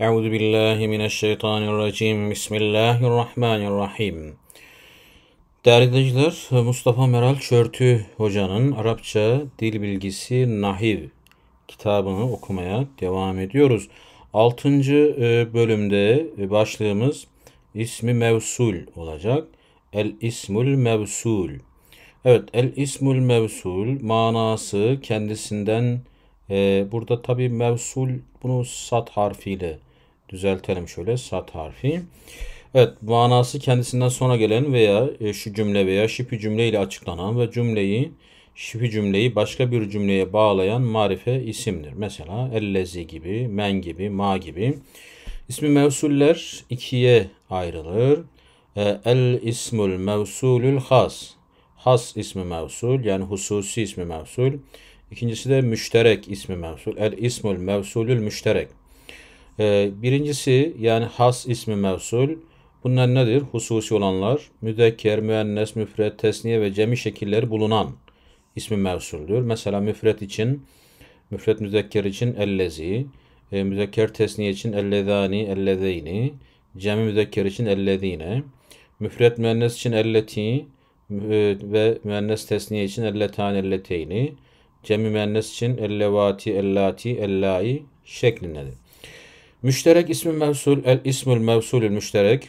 أعوذ بالله من الşeytan الرجيم Bismillahirrahmanirrahim Değerli dinleyiciler, Mustafa Meral Çörtü Hoca'nın Arapça Dil Bilgisi Nahiv kitabını okumaya devam ediyoruz. 6. E, bölümde başlığımız ismi mevsul olacak. El ismul mevsul. Evet, el ismul mevsul manası kendisinden ee, burada tabi mevsul bunu sat harfiyle düzeltelim şöyle sat harfi. Evet manası kendisinden sonra gelen veya e, şu cümle veya şipi cümle ile açıklanan ve cümleyi şifi cümleyi başka bir cümleye bağlayan marife isimdir. Mesela ellezi gibi, men gibi, ma gibi. İsmi mevsuller ikiye ayrılır. E, el ismul mevsulül has. Has ismi mevsul yani hususi ismi mevsul. İkincisi de müşterek ismi mevsul. El ismül mevsulül müşterek. Ee, birincisi yani has ismi mevsul. Bunlar nedir? Hususi olanlar, müdekker, müennes, müfret, tesniye ve cemi şekilleri bulunan ismi mevsuldür. Mesela müfret için, müfret müdekker için ellezi, e, müdekker tesniye için ellezani, ellezeyni, cemi müdekker için ellezine, müfret müennes için elleti e, ve müennes tesniye için elletani, elleteyni, Cem-i müennes için ellevati, ellati, ellai şeklindedir. Müşterek ismi mevsul, el ismül mevsulül müşterek.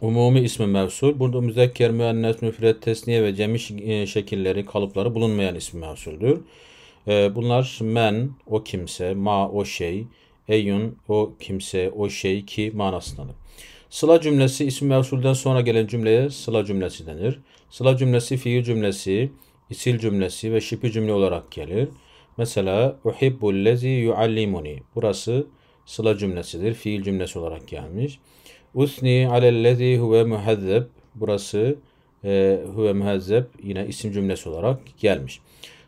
Umumi ismi mevsul. Burada müzekker, müennes, müfret, tesniye ve cemi e, şekilleri, kalıpları bulunmayan ismi mevsuldür. E, bunlar men, o kimse, ma, o şey, eyun, o kimse, o şey ki manasındadır. Sıla cümlesi ismi mevsulden sonra gelen cümleye sıla cümlesi denir. Sıla cümlesi fiil cümlesi, isil cümlesi ve şipi cümle olarak gelir. Mesela uhibbu lezi yuallimuni. Burası sıla cümlesidir. Fiil cümlesi olarak gelmiş. Usni alellezi huve muhazzeb. Burası e, huve muhazzeb yine isim cümlesi olarak gelmiş.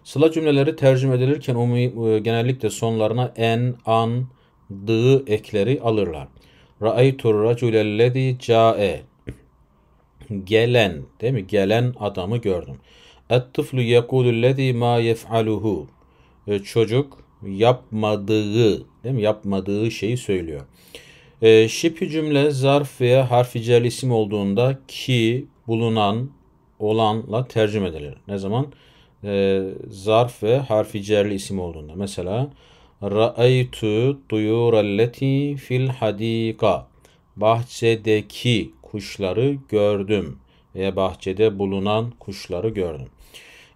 Sıla cümleleri tercüme edilirken umumi, e, genellikle sonlarına en, an, dı ekleri alırlar. Ra'aytur raculellezi ca'e. Gelen değil mi? Gelen adamı gördüm. Et-tıflu yekulullezî ma yef'aluhu. Çocuk yapmadığı, değil mi? Yapmadığı şeyi söylüyor. E, şepi cümle zarf veya harfi cel isim olduğunda ki, bulunan, olanla tercüme edilir. Ne zaman? E, zarf ve harfi cerli isim olduğunda. Mesela Ra'aytu duyuralleti fil hadika. Bahçedeki kuşları gördüm veya bahçede bulunan kuşları gördüm.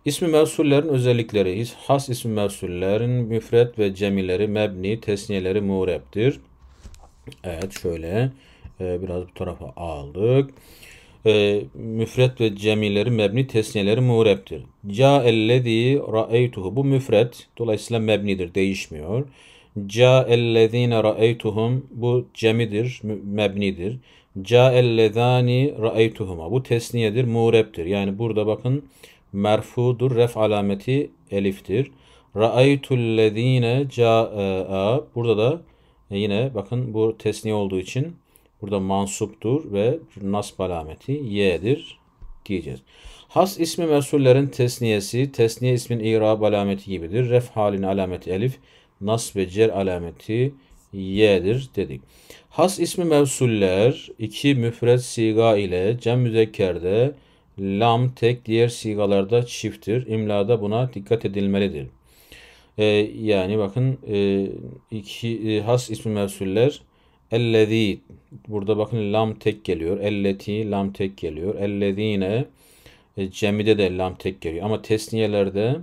İsmi mevsullerin özellikleri, has ismi mevsullerin müfret ve cemileri, mebni, tesniyeleri muğreptir. Evet şöyle e, biraz bu tarafa aldık. E, müfret ve cemileri, mebni, tesniyeleri muğreptir. Ca ellezî ra'eytuhu. Bu müfret. Dolayısıyla mebnidir. Değişmiyor. Ca ellezîne ra'eytuhum. Bu cemidir. Mebnidir. Ca ellezâni ra'eytuhuma. Bu tesniyedir. Muğreptir. Yani burada bakın merfudur. Ref alameti eliftir. Ra'aytullezine ca'a'a burada da e, yine bakın bu tesniye olduğu için burada mansuptur ve nasb alameti y'dir diyeceğiz. Has ismi mesullerin tesniyesi, tesniye ismin irab alameti gibidir. Ref halin alameti elif, nasb ve cer alameti y'dir dedik. Has ismi mevsuller iki müfred siga ile cem müzekkerde lam tek diğer sigalarda çifttir. İmlada buna dikkat edilmelidir. Ee, yani bakın e, iki e, has ismi mevsuller ellezî burada bakın lam tek geliyor. Elleti lam tek geliyor. Ellezîne e, cemide de lam tek geliyor. Ama tesniyelerde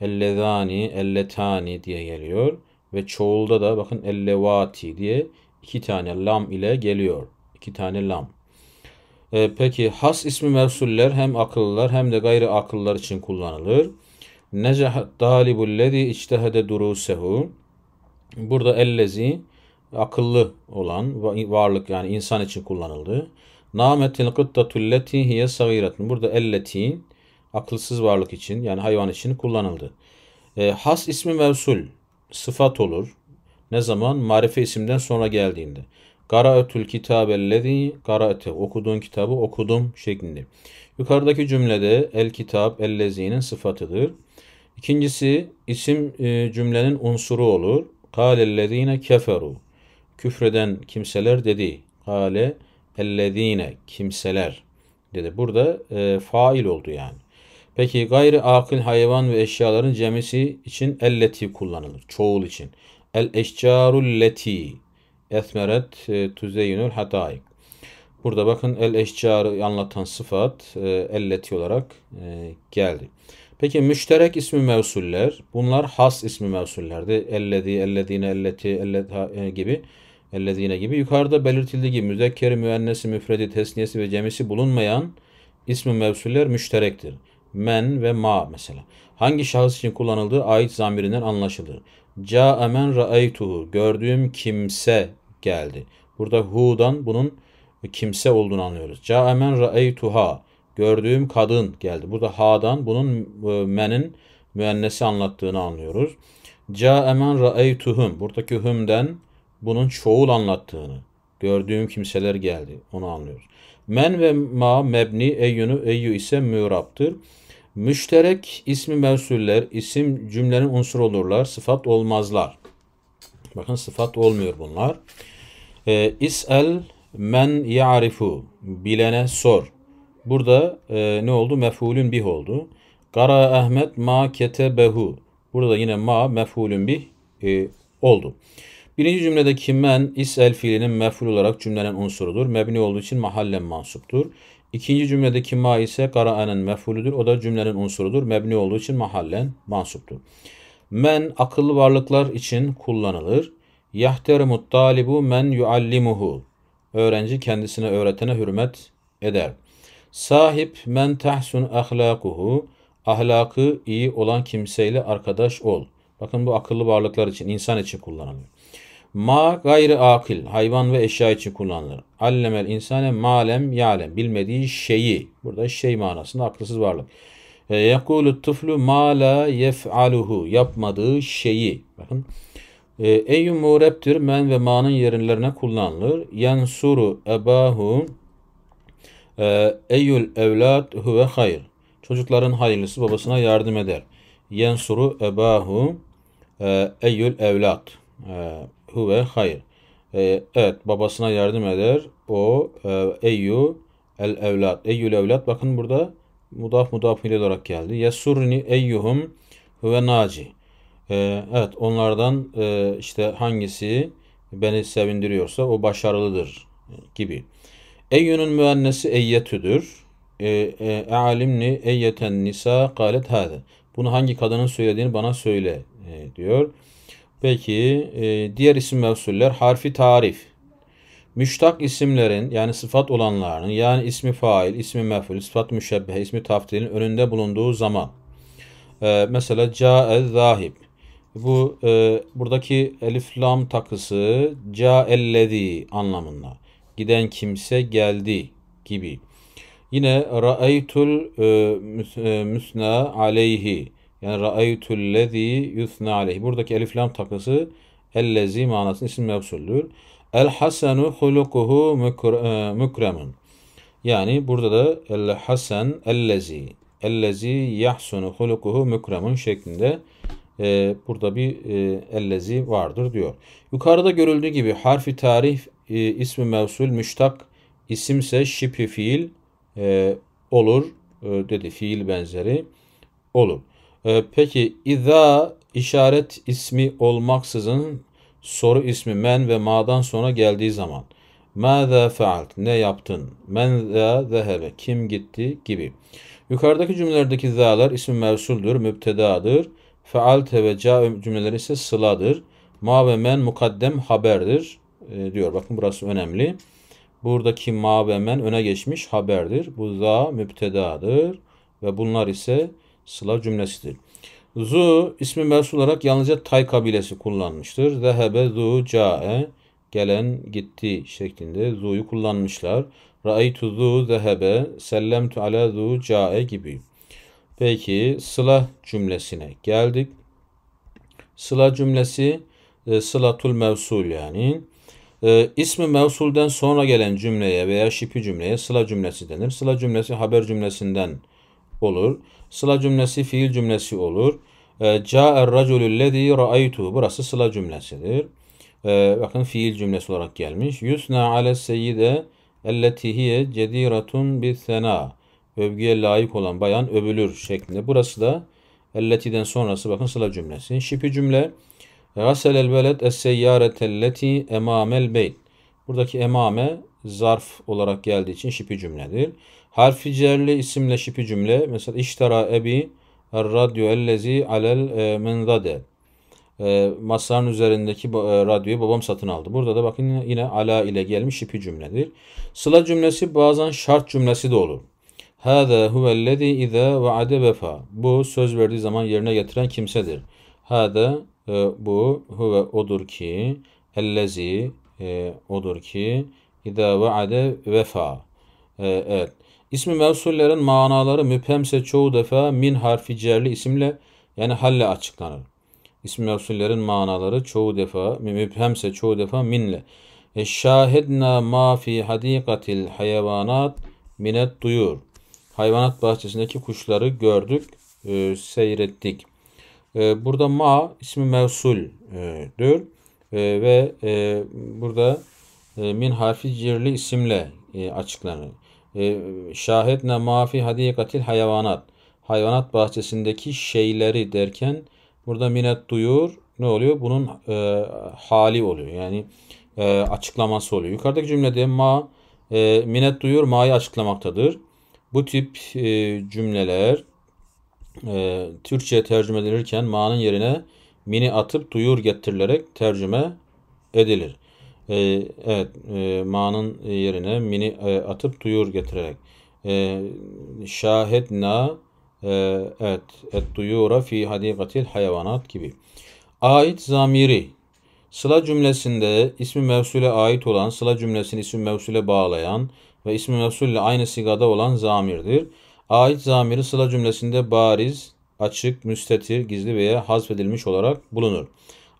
ellezani, elletani diye geliyor. Ve çoğulda da bakın ellevati diye iki tane lam ile geliyor. İki tane lam. E, peki has ismi mevsuller hem akıllılar hem de gayri akıllılar için kullanılır. Necahat dalibullezi içtehede durusehu. Burada ellezi akıllı olan varlık yani insan için kullanıldı. Nametil kıttatulleti hiye sagiratun. Burada elleti akılsız varlık için yani hayvan için kullanıldı. E, has ismi mevsul sıfat olur. Ne zaman? Marife isimden sonra geldiğinde. Karaetül kitabellezî karaete okuduğun kitabı okudum şeklinde. Yukarıdaki cümlede el kitap ellezî'nin sıfatıdır. İkincisi isim e, cümlenin unsuru olur. Kâlellezîne keferu. Küfreden kimseler dedi. Kâle ellezîne kimseler dedi. Burada e, fail oldu yani. Peki gayri akıl hayvan ve eşyaların cemisi için elleti kullanılır. Çoğul için. El eşcarul leti esmeret e, tüzeyünül hatayik. Burada bakın el eşcarı anlatan sıfat e, elleti olarak e, geldi. Peki müşterek ismi mevsuller. Bunlar has ismi mevsullerdi. Elledi, ellediğine, elleti, elleta e, gibi. Ellediğine gibi. Yukarıda belirtildiği gibi müzekkeri, müennesi, müfredi, tesniyesi ve cemisi bulunmayan ismi mevsuller müşterektir men ve ma mesela. Hangi şahıs için kullanıldığı ait zamirinden anlaşılır. Ca men ra'aytuhu gördüğüm kimse geldi. Burada hu'dan bunun kimse olduğunu anlıyoruz. Ca men ra'aytuha gördüğüm kadın geldi. Burada ha'dan bunun e, menin müennesi anlattığını anlıyoruz. Ca men ra'aytuhum buradaki hum'den bunun çoğul anlattığını gördüğüm kimseler geldi onu anlıyoruz. Men ve ma mebni eyyunu eyyu ise müraptır. Müşterek ismi mevsuller, isim cümlenin unsuru olurlar, sıfat olmazlar. Bakın sıfat olmuyor bunlar. E, is'el men ya'rifu, bilene sor. Burada e, ne oldu? Mefulün bih oldu. Kara Ahmet ma ketebehu. Burada yine ma mefulün bih e, oldu. Birinci cümledeki men is'el fiilinin meful olarak cümlenin unsurudur. Mebni olduğu için mahallen mansuptur. İkinci cümledeki ma ise karaenen mef'ulüdür. O da cümlenin unsurudur. Mebni olduğu için mahallen mansuptur. Men akıllı varlıklar için kullanılır. Yahterumut talibu men yuallimuhu. Öğrenci kendisine öğretene hürmet eder. Sahip men tahsun ahlakuhu. Ahlakı iyi olan kimseyle arkadaş ol. Bakın bu akıllı varlıklar için, insan için kullanılıyor. Ma gayrı akil, hayvan ve eşya için kullanılır. Allemel insane malem yalem, bilmediği şeyi. Burada şey manasında akılsız varlık. E, yekulu tıflu ma la yef'aluhu, yapmadığı şeyi. Bakın. E, Eyyü mureptir men ve ma'nın yerlerine kullanılır. Yensuru ebahu e, eyyül evlat huve hayır. Çocukların hayırlısı babasına yardım eder. Yensuru ebahu eyyül evlat huve hayır. E, evet babasına yardım eder. O e, el evlat. Eyyül evlat bakın burada mudaf mudaf ile olarak geldi. Yesurni eyyuhum huve naci. E, evet onlardan e, işte hangisi beni sevindiriyorsa o başarılıdır gibi. Eyyünün müennesi eyyetüdür. Ealimni eyyeten nisa kalet hâde. Bunu hangi kadının söylediğini bana söyle e, diyor. Peki e, diğer isim mevsuller harfi tarif. Müştak isimlerin yani sıfat olanlarının yani ismi fail, ismi mef'ul, sıfat müşebbihe, ismi taftilin önünde bulunduğu zaman. E, mesela ca'e zahib. Bu e, buradaki elif lam takısı ca'ellezi anlamında. Giden kimse geldi gibi. Yine ra'aytul e, e, müsna aleyhi yani ra'aytullezî yusna aleyh. Buradaki elif lam takası ellezî manasının isim mevsuldür. El hasenu hulukuhu mükremun. Yani burada da el hasen ellezî. Ellezî yahsunu hulukuhu mükremun şeklinde e, burada bir e, ellezi vardır diyor. Yukarıda görüldüğü gibi harfi tarih e, ismi mevsul müştak isimse şipi fiil e, olur e, dedi fiil benzeri olur. Ee, peki iza işaret ismi olmaksızın soru ismi men ve ma'dan sonra geldiği zaman Mâzâ fealt? Ne yaptın? Men zâ zehebe? Kim gitti? Gibi. Yukarıdaki cümlelerdeki zâlar ismi mevsuldür, mübtedadır. Fealte ve ca cümleleri ise sıladır. Ma ve men mukaddem haberdir e, diyor. Bakın burası önemli. Buradaki ma ve men öne geçmiş haberdir. Bu za mübtedadır ve bunlar ise sıla cümlesidir. Zu ismi mevsul olarak yalnızca Tay kabilesi kullanmıştır. Zehebe zu cae gelen gitti şeklinde zu'yu kullanmışlar. Ra'aytu zu zehebe sellemtu ala zu cae gibi. Peki sıla cümlesine geldik. Sıla cümlesi e, sılatul mevsul yani. E, ismi mevsulden sonra gelen cümleye veya şipi cümleye sıla cümlesi denir. Sıla cümlesi haber cümlesinden olur. Sıla cümlesi fiil cümlesi olur. Ee, Câ'er raculüllezî ra'aytu. Burası sıla cümlesidir. Ee, bakın fiil cümlesi olarak gelmiş. Yusna ale seyyide elleti hiye cediratun bi sena. Övgüye layık olan bayan övülür şeklinde. Burası da elleti'den sonrası bakın sıla cümlesi. Şipi cümle Gasel el veled es seyyaretelleti emamel beyt. Buradaki emame zarf olarak geldiği için şipi cümledir. Harfi cerli isimle şipi cümle. Mesela iştara ebi radyo ellezi alel e, menzade. E, masanın üzerindeki e, radyoyu babam satın aldı. Burada da bakın yine, ala ile gelmiş şipi cümledir. Sıla cümlesi bazen şart cümlesi de olur. Hâzâ huvellezî izâ vaade vefa. Bu söz verdiği zaman yerine getiren kimsedir. Hâzâ bu huve odur ki ellezî odur ki izâ vaade vefa. Evet. İsmi mevsullerin manaları müphemse çoğu defa min harfi cerli isimle yani halle açıklanır. İsmi mevsullerin manaları çoğu defa müphemse çoğu defa minle. E şahidna ma fi hadikatil hayvanat minet duyur. Hayvanat bahçesindeki kuşları gördük, e, seyrettik. E, burada ma ismi mevsuldür e, ve e, burada e, min harfi cirli isimle e, açıklanır. Ee, şahitne mafi hadikatil hayvanat. Hayvanat bahçesindeki şeyleri derken burada minet duyur ne oluyor? Bunun e, hali oluyor. Yani e, açıklaması oluyor. Yukarıdaki cümlede ma e, minet duyur ma'yı açıklamaktadır. Bu tip e, cümleler e, Türkçe'ye tercüme edilirken ma'nın yerine mini atıp duyur getirilerek tercüme edilir. E, evet, e, ma'nın yerine mini e, atıp duyur getirerek. E, şahedna e, evet, et duyura fi hadikatil hayvanat gibi. Ait zamiri Sıla cümlesinde ismi mevsule ait olan, sıla cümlesini ismi mevsule bağlayan ve ismi mevsulle aynı sigada olan zamirdir. Ait zamiri sıla cümlesinde bariz, açık, müstetir, gizli veya hazfedilmiş olarak bulunur.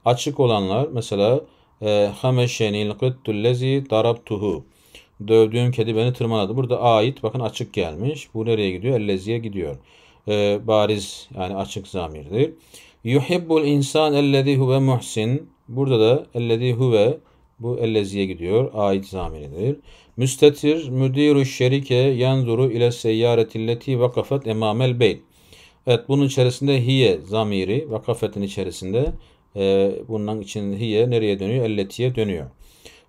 Açık olanlar mesela ee, Hameşenil kıttüllezi darabtuhu. Dövdüğüm kedi beni tırmaladı. Burada ait bakın açık gelmiş. Bu nereye gidiyor? Ellezi'ye gidiyor. E, bariz yani açık zamirdir. Yuhibbul insan ellezî huve muhsin. Burada da ellezî huve bu elleziye gidiyor. Ait zamiridir. Müstetir müdiru şerike yanzuru ile seyyaretilleti vakafet emamel beyt. Evet bunun içerisinde hiye zamiri vakafetin içerisinde e, ee, bunun için hiye nereye dönüyor? Elletiye dönüyor.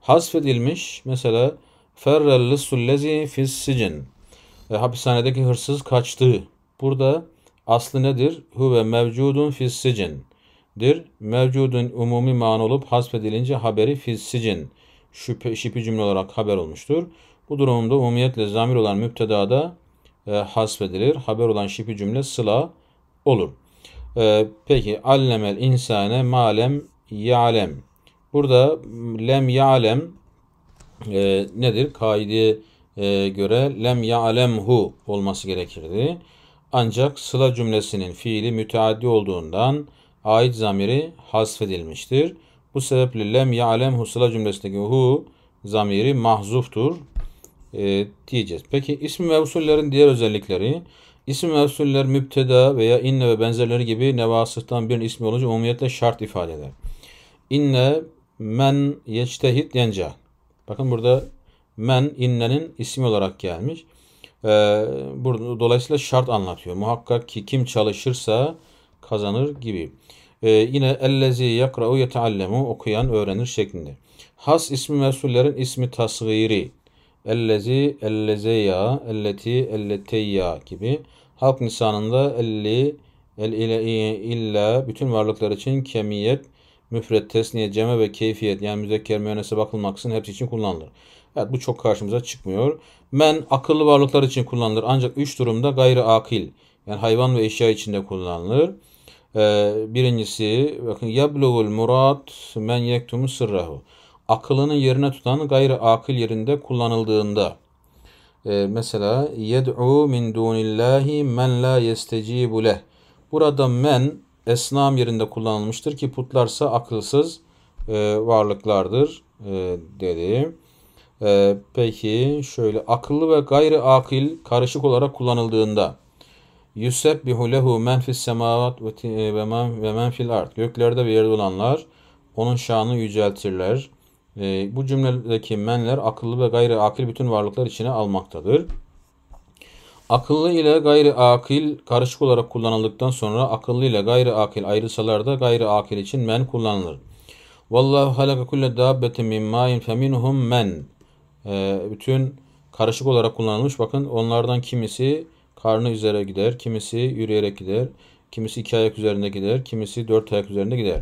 Hasfedilmiş mesela ferrelli sullezi fis sicin. E, hapishanedeki hırsız kaçtı. Burada aslı nedir? Huve mevcudun fis dir. Mevcudun umumi man olup hasfedilince haberi fis sicin. Şüphe, şipi cümle olarak haber olmuştur. Bu durumda umumiyetle zamir olan müptedada e, hasfedilir. Haber olan şipi cümle sıla olur. Ee, peki allemel insane malem ya'lem. Burada lem ya'lem e, nedir? Kaidi e, göre lem yalem hu olması gerekirdi. Ancak sıla cümlesinin fiili müteaddi olduğundan ait zamiri hasfedilmiştir. Bu sebeple lem ya'lemhu sıla cümlesindeki hu zamiri mahzuftur e, diyeceğiz. Peki ismi mevsullerin diğer özellikleri İsim mevsuller müpteda veya inne ve benzerleri gibi nevasıftan bir ismi olunca umumiyetle şart ifade eder. İnne men yeçtehit yenca. Bakın burada men innenin ismi olarak gelmiş. Ee, burada, dolayısıyla şart anlatıyor. Muhakkak ki kim çalışırsa kazanır gibi. Ee, yine ellezi yakra'u yeteallemu okuyan öğrenir şeklinde. Has ismi mesullerin ismi tasgiri Ellezi, ellezeya, elleti, elleteyya gibi. Halk nisanında elli, el ile illa bütün varlıklar için kemiyet, müfret, tesniye, ceme ve keyfiyet yani müzekker müennese bakılmaksızın hepsi için kullanılır. Evet bu çok karşımıza çıkmıyor. Men akıllı varlıklar için kullanılır ancak üç durumda gayri akil yani hayvan ve eşya içinde kullanılır. Ee, birincisi bakın yablugul murat men yektumu sırrahu akılının yerine tutan gayrı akıl yerinde kullanıldığında e, mesela yed'u min dunillahi men la yestecibu leh. Burada men esnam yerinde kullanılmıştır ki putlarsa akılsız e, varlıklardır e, dedi. E, peki şöyle akıllı ve gayrı akil karışık olarak kullanıldığında Yusebbihu lehu men fis semavat e, ve men fil art. Göklerde ve yerde olanlar onun şanını yüceltirler. E, bu cümledeki menler akıllı ve gayri akil bütün varlıklar içine almaktadır. Akıllı ile gayri akil karışık olarak kullanıldıktan sonra akıllı ile gayri akil ayrılsalar da gayri akil için men kullanılır. Vallahu halaka kulle dabbetin min ma'in feminhum men. Ee, bütün karışık olarak kullanılmış. Bakın onlardan kimisi karnı üzere gider, kimisi yürüyerek gider, kimisi iki ayak üzerinde gider, kimisi dört ayak üzerinde gider.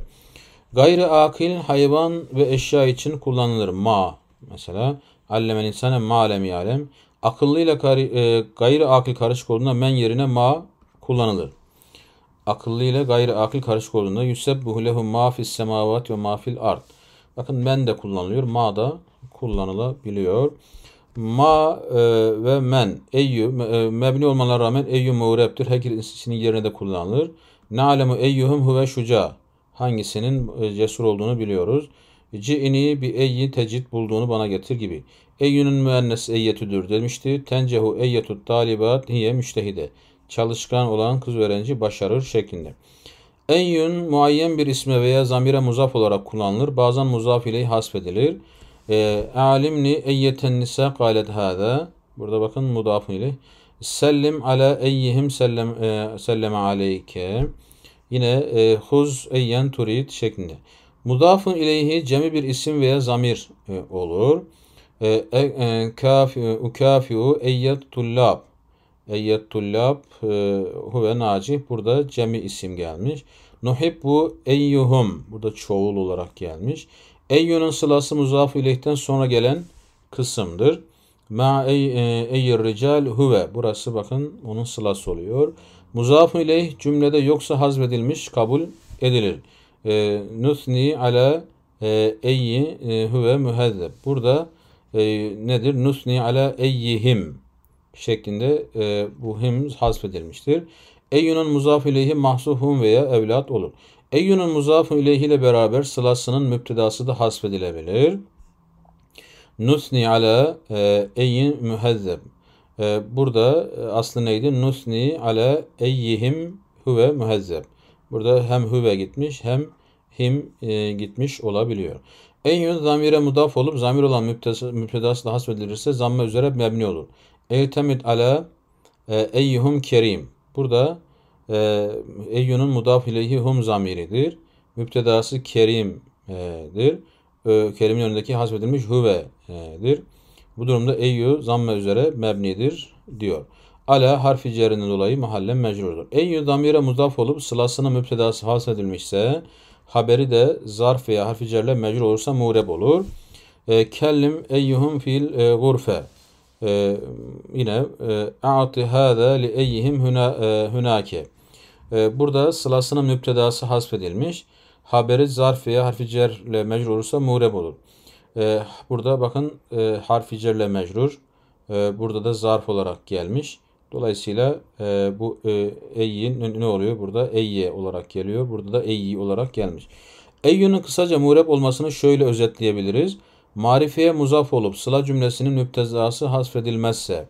Gayri akil hayvan ve eşya için kullanılır. Ma mesela alleme insane ma alem yalem. Akıllıyla kari, e, gayri akil karışık olduğunda men yerine ma kullanılır. Akıllıyla gayri akil karışık olduğunda yusebbuhu lehu ma fis semavat ve ma fil ard. Bakın men de kullanılıyor. Ma da kullanılabiliyor. Ma e, ve men eyyü e, mebni olmalarına rağmen eyyü muğreptir. Her ikisinin yerine de kullanılır. Ne alemu eyyuhum huve şuca hangisinin e, cesur olduğunu biliyoruz. Cini bi eyyi tecid bulduğunu bana getir gibi. Eyyünün müennes eyyetüdür demişti. Tencehu eyyetü talibat hiye müştehide. Çalışkan olan kız öğrenci başarır şeklinde. Eyyün muayyen bir isme veya zamire muzaf olarak kullanılır. Bazen muzaf ile hasfedilir. E, alimni eyyeten nisa galet hâdâ. Burada bakın mudafın ile. Sellim ala eyyihim sellem, e, selleme aleyke. Yine e, huz eyyen turid şeklinde. Mudafın ileyhi cemi bir isim veya zamir e, olur. E, e, e kafi, ukafiu eyyet tullab. Eyyet tullab e, huve nacih. Burada cemi isim gelmiş. Nuhibbu eyyuhum. Burada çoğul olarak gelmiş. Eyyunun sılası muzaf ileyhten sonra gelen kısımdır. Ma ey, e, eyyir rical huve. Burası bakın onun sılası oluyor. Muzaf ileyh cümlede yoksa hazmedilmiş kabul edilir. E, nusni ala e, eyyi e, huve mühezzeb. Burada e, nedir? Nusni ala eyyihim şeklinde e, bu him hasfedilmiştir. Eyyunun muzaf ileyhi mahsuhun veya evlat olur. Eyyunun muzafu ileyhi ile beraber sılasının müptedası da hasfedilebilir. Nusni ala e, eyyin mühezzeb. Burada e, aslı neydi? Nusni ale eyyihim huve muhezzeb. Burada hem huve gitmiş hem him e, gitmiş olabiliyor. Eyyün zamire mudaf olup zamir olan müptedasla hasbedilirse zamma üzere mebni olur. Eytemid ale eyyuhum kerim. Burada e, eyyunun mudaf ileyhi hum zamiridir. Müptedası kerimdir. E, kerimin önündeki hasbedilmiş huve'dir. Bu durumda eyyü zamme üzere mebnidir diyor. Ala harfi cerinden dolayı mahallen mecrurdur. Eyyü zamire muzaf olup sılasına müptedası hasredilmişse haberi de zarf veya harfi cerle mecrur olursa mureb olur. E, kellim eyyuhum fil e, gurfe. E, yine e, a'ti hâzâ li eyyihim e, hünâke. E, burada sılasının müptedası hasfedilmiş. Haberi zarf veya harfi cerle mecrur olursa mureb olur. E, burada bakın e, harf icerle mecrur. E, burada da zarf olarak gelmiş. Dolayısıyla e, bu e, ne oluyor? Burada eyye olarak geliyor. Burada da eyyi olarak gelmiş. Eyyunun kısaca mureb olmasını şöyle özetleyebiliriz. Marifeye muzaf olup sıla cümlesinin müptezası hasfedilmezse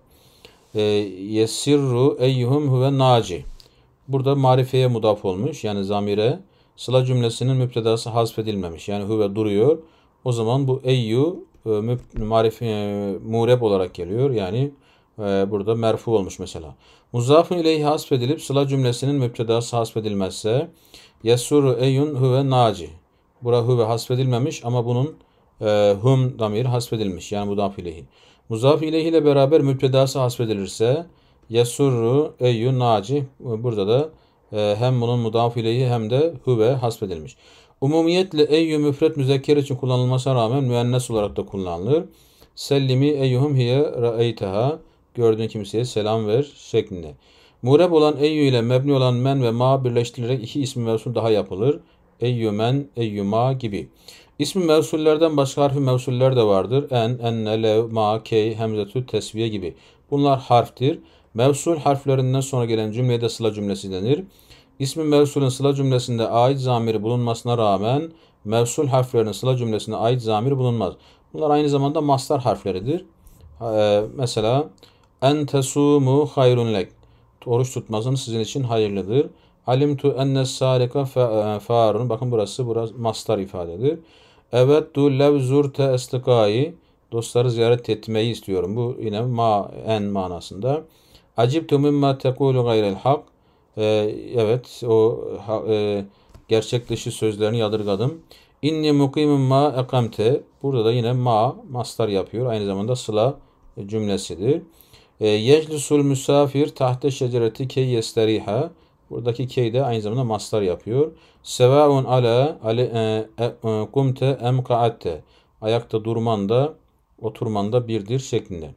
e, yesirru eyyuhum huve naci. Burada marifeye mudaf olmuş yani zamire sıla cümlesinin müptedası hasfedilmemiş. Yani huve duruyor. O zaman bu eyyu e, marif e, mureb olarak geliyor. Yani e, burada merfu olmuş mesela. Muzafun ileyhi hasfedilip sıla cümlesinin müptedası hasfedilmezse yesuru eyyun huve naci. Bura huve hasfedilmemiş ama bunun e, hum damir hasfedilmiş. Yani mudaf ileyhi. Muzaf ileyhi ile beraber müptedası hasfedilirse yesurru eyyun naci. Burada da ee, hem bunun mudaf hem de huve hasbedilmiş. Umumiyetle eyyü müfret müzekker için kullanılmasına rağmen müennes olarak da kullanılır. Sellimi eyyuhum hiye ra'eyteha gördüğün kimseye selam ver şeklinde. Mureb olan eyyü ile mebni olan men ve ma birleştirilerek iki ismi mevsul daha yapılır. Eyyü men, eyyü ma gibi. İsmi mevsullerden başka harfi mevsuller de vardır. En, enne, lev, ma, key, hemzetü, tesviye gibi. Bunlar harftir. Mevsul harflerinden sonra gelen cümleye de sıla cümlesi denir. İsmi mevsulün sıla cümlesinde ait zamiri bulunmasına rağmen mevsul harflerinin sıla cümlesinde ait zamir bulunmaz. Bunlar aynı zamanda mastar harfleridir. Ee, mesela en tesumu hayrun lek. Oruç tutmasın sizin için hayırlıdır. Alimtu enne sarika farun. E, Bakın burası burası mastar ifadedir. Evet du levzur te estikai. Dostları ziyaret etmeyi istiyorum. Bu yine ma en manasında. Acibtu mimma tekulu gayrel hak. Ee, evet o e, gerçek dışı sözlerini yadırgadım. İnni mukimim ma ekamte. Burada da yine ma mastar yapıyor. Aynı zamanda sıla cümlesidir. E, Yeclisul müsafir tahte şecereti key yesteriha. Buradaki key de aynı zamanda mastar yapıyor. Sevaun ala ale, e, e, e, kumte em kaatte. Ayakta durman da oturman da birdir şeklinde.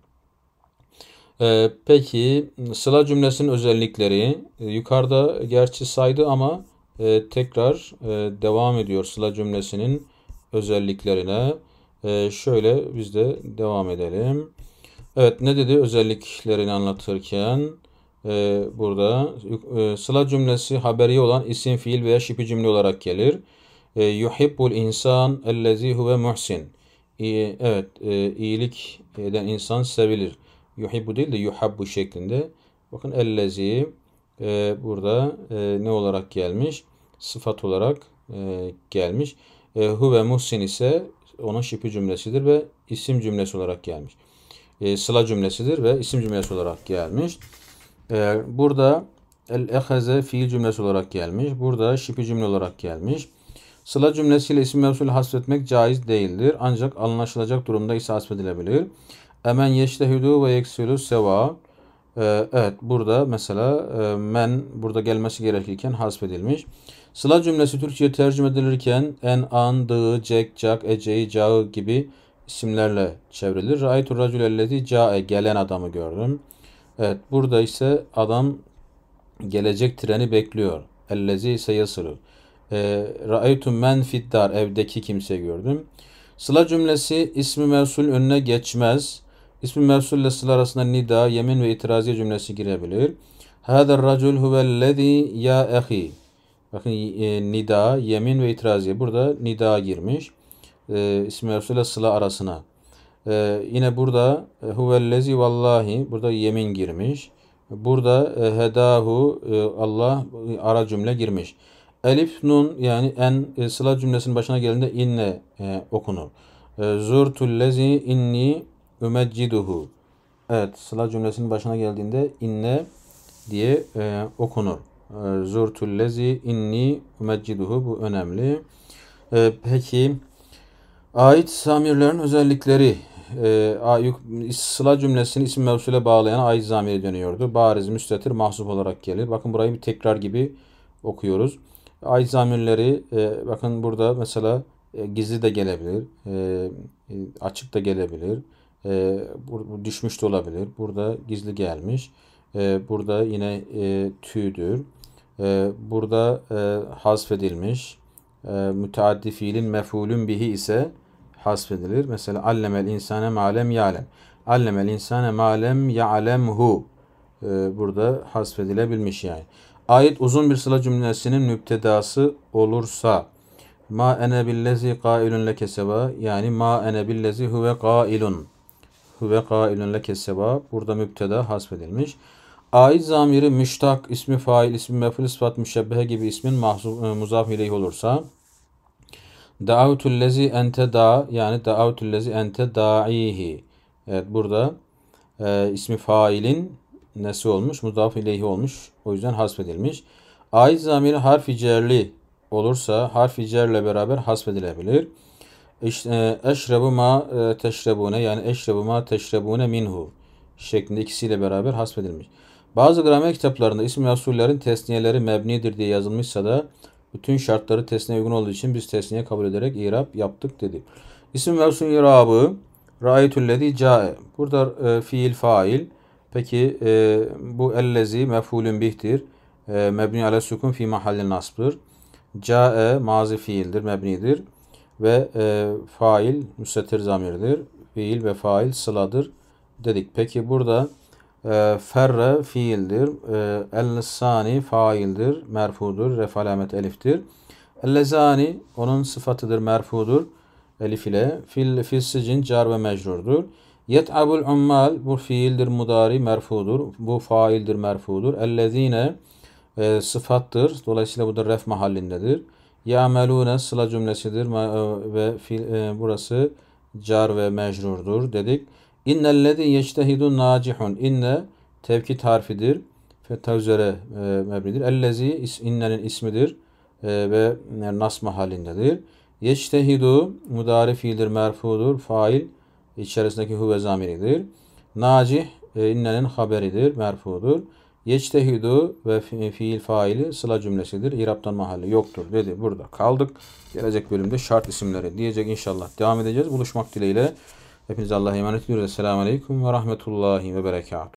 Ee, peki sıla cümlesinin özellikleri e, yukarıda gerçi saydı ama e, tekrar e, devam ediyor sıla cümlesinin özelliklerine. E, şöyle biz de devam edelim. Evet ne dedi özelliklerini anlatırken e, burada e, sıla cümlesi haberi olan isim fiil veya şipi cümle olarak gelir. E, yuhibbul insan ellezî huve muhsin. E, evet e, iyilik eden insan sevilir yuhibbu değil de yuhabbu şeklinde. Bakın ellezi e, burada e, ne olarak gelmiş? Sıfat olarak e, gelmiş. E, huve muhsin ise onun şipi cümlesidir ve isim cümlesi olarak gelmiş. E, sıla cümlesidir ve isim cümlesi olarak gelmiş. E, burada el ehaze fiil cümlesi olarak gelmiş. Burada şipi cümle olarak gelmiş. Sıla cümlesiyle isim mevsulü hasfetmek caiz değildir. Ancak anlaşılacak durumda ise hasfedilebilir. Emen yeştehudu ve yeksilu seva. Ee, evet burada mesela e, men burada gelmesi gerekirken hasfedilmiş. Sıla cümlesi Türkçe'ye tercüme edilirken en, an, dığı, cek, cak, eceyi, cağı gibi isimlerle çevrilir. Raitu racül ellezi cae gelen adamı gördüm. Evet burada ise adam gelecek treni bekliyor. Ellezi ise yasırı. E, ee, Raitu men fiddar evdeki kimse gördüm. Sıla cümlesi ismi mevsul önüne geçmez. İsmi mevsul ile sıla arasında nida, yemin ve itiraziye cümlesi girebilir. Hâder racul huvellezî ya ehi. Bakın e, nida, yemin ve itiraziye. Burada nida girmiş. İsmi e, ismi mevsul ile sıla arasına. E, yine burada huvellezî vallahi. Burada yemin girmiş. Burada hedahu Allah ara cümle girmiş. Elif nun yani en sıla cümlesinin başına geldiğinde inne e, okunur. E, lezi inni Ümecciduhu. Evet sıla cümlesinin başına geldiğinde inne diye e, okunur. E, Zurtullezi inni ümecciduhu bu önemli. E, peki ait zamirlerin özellikleri e, sıla cümlesini isim mevsule bağlayan ait zamire dönüyordu. Bariz, müstetir, mahsup olarak gelir. Bakın burayı bir tekrar gibi okuyoruz. Ait zamirleri e, bakın burada mesela e, gizli de gelebilir. E, e açık da gelebilir e, bu, düşmüş de olabilir. Burada gizli gelmiş. E, burada yine e, tü'dür. E, ee, burada e, hasfedilmiş. E, müteaddi fiilin mefulün bihi ise hasfedilir. Mesela allemel insane malem ya'lem. Allemel insane malem ya'lemhu. E, burada hasfedilebilmiş yani. Ayet uzun bir sıla cümlesinin müptedası olursa ma ene billezi kailun leke seva yani ma ene billezi huve kailun Huve kailun leke sevab. Burada müpteda hasfedilmiş. Ait zamiri müştak, ismi fail, ismi meful, sıfat müşebbehe gibi ismin mahzuf, e, muzaf ileyh olursa Da'avtul lezi ente da yani da'avtul lezi ente da'ihi. Evet burada e, ismi failin nesi olmuş? Mudaf ileyhi olmuş. O yüzden hasfedilmiş. Ait zamiri harfi cerli olursa harfi cerle beraber hasfedilebilir. E, eşrebu ma e, teşrebune yani eşrebu ma teşrebune minhu şeklinde ikisiyle beraber hasbedilmiş. Bazı gramer kitaplarında isim ve tesniyeleri mebnidir diye yazılmışsa da bütün şartları tesniye uygun olduğu için biz tesniye kabul ederek irab yaptık dedi. İsim ve irabı raitüllezi cae. Burada e, fiil fail. Peki e, bu ellezi mefulün bihtir. E, mebni ale sukun fi mahalli nasbır. Cae mazi fiildir, mebnidir ve e, fail müstetir zamirdir. Fiil ve fail sıladır dedik. Peki burada e, ferre fiildir. E, El-sani faildir. Merfudur. Ref alamet eliftir. Ellezani onun sıfatıdır. Merfudur. Elif ile. Fil, fissicin car ve mecrurdur. Yet'abul ummal bu fiildir. Mudari merfudur. Bu faildir. Merfudur. Ellezine e, sıfattır. Dolayısıyla bu da ref mahallindedir. Ya'melune sıla cümlesidir e, ve fil, e, burası car ve mecrurdur dedik. İnnellezî yeştehidu nacihun. İnne tevkit harfidir. Fetha üzere e, mebnidir. Ellezî is, innenin ismidir e, ve nas mahallindedir. Yeştehidu mudari fiildir, merfudur. Fail içerisindeki huve zamiridir. Nacih e, innenin haberidir, merfudur. Yectehidu ve fiil faili sıla cümlesidir. İraptan mahalli yoktur dedi. Burada kaldık. Gelecek bölümde şart isimleri diyecek inşallah. Devam edeceğiz. Buluşmak dileğiyle. Hepinize Allah'a emanet ediyoruz. Selamun Aleyküm ve Rahmetullahi ve Berekatuhu.